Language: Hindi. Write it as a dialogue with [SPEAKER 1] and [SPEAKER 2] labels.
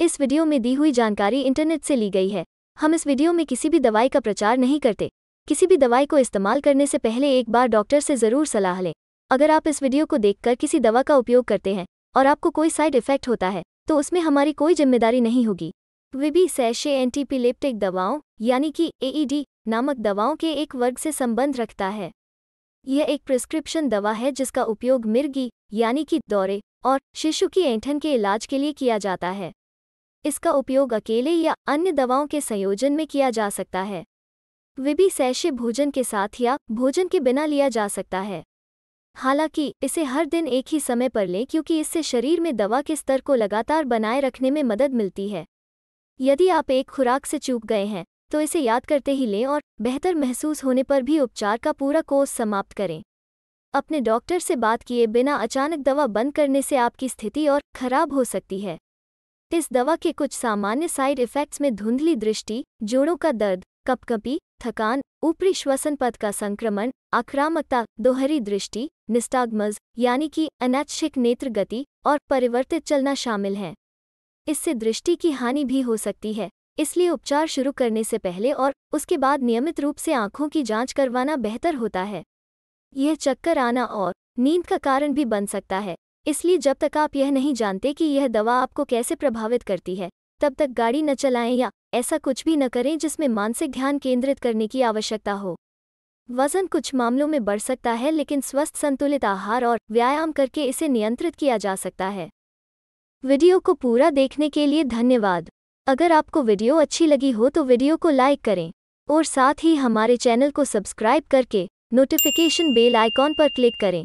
[SPEAKER 1] इस वीडियो में दी हुई जानकारी इंटरनेट से ली गई है हम इस वीडियो में किसी भी दवाई का प्रचार नहीं करते किसी भी दवाई को इस्तेमाल करने से पहले एक बार डॉक्टर से ज़रूर सलाह लें अगर आप इस वीडियो को देखकर किसी दवा का उपयोग करते हैं और आपको कोई साइड इफेक्ट होता है तो उसमें हमारी कोई जिम्मेदारी नहीं होगी विबी सैशे एंटीपिलेप्टिक दवाओं यानी कि एईडी e नामक दवाओं के एक वर्ग से संबंध रखता है यह एक प्रिस्क्रिप्शन दवा है जिसका उपयोग मिर्गी यानी कि दौरे और शिशु की ऐंठन के इलाज के लिए किया जाता है इसका उपयोग अकेले या अन्य दवाओं के संयोजन में किया जा सकता है विबी सैशे भोजन के साथ या भोजन के बिना लिया जा सकता है हालांकि इसे हर दिन एक ही समय पर लें क्योंकि इससे शरीर में दवा के स्तर को लगातार बनाए रखने में मदद मिलती है यदि आप एक खुराक से चूक गए हैं तो इसे याद करते ही लें और बेहतर महसूस होने पर भी उपचार का पूरा कोर्स समाप्त करें अपने डॉक्टर से बात किए बिना अचानक दवा बंद करने से आपकी स्थिति और खराब हो सकती है इस दवा के कुछ सामान्य साइड इफ़ेक्ट्स में धुंधली दृष्टि जोड़ों का दर्द कपकपी थकान ऊपरी श्वसन पथ का संक्रमण आक्रामकता दोहरी दृष्टि निस्टागमज यानी कि अनैच्छिक नेत्र गति और परिवर्तित चलना शामिल हैं इससे दृष्टि की हानि भी हो सकती है इसलिए उपचार शुरू करने से पहले और उसके बाद नियमित रूप से आंखों की जांच करवाना बेहतर होता है यह चक्कर आना और नींद का कारण भी बन सकता है इसलिए जब तक आप यह नहीं जानते कि यह दवा आपको कैसे प्रभावित करती है तब तक गाड़ी न चलाएं या ऐसा कुछ भी न करें जिसमें मानसिक ध्यान केंद्रित करने की आवश्यकता हो वजन कुछ मामलों में बढ़ सकता है लेकिन स्वस्थ संतुलित आहार और व्यायाम करके इसे नियंत्रित किया जा सकता है वीडियो को पूरा देखने के लिए धन्यवाद अगर आपको वीडियो अच्छी लगी हो तो वीडियो को लाइक करें और साथ ही हमारे चैनल को सब्सक्राइब करके नोटिफिकेशन बेल आइकॉन पर क्लिक करें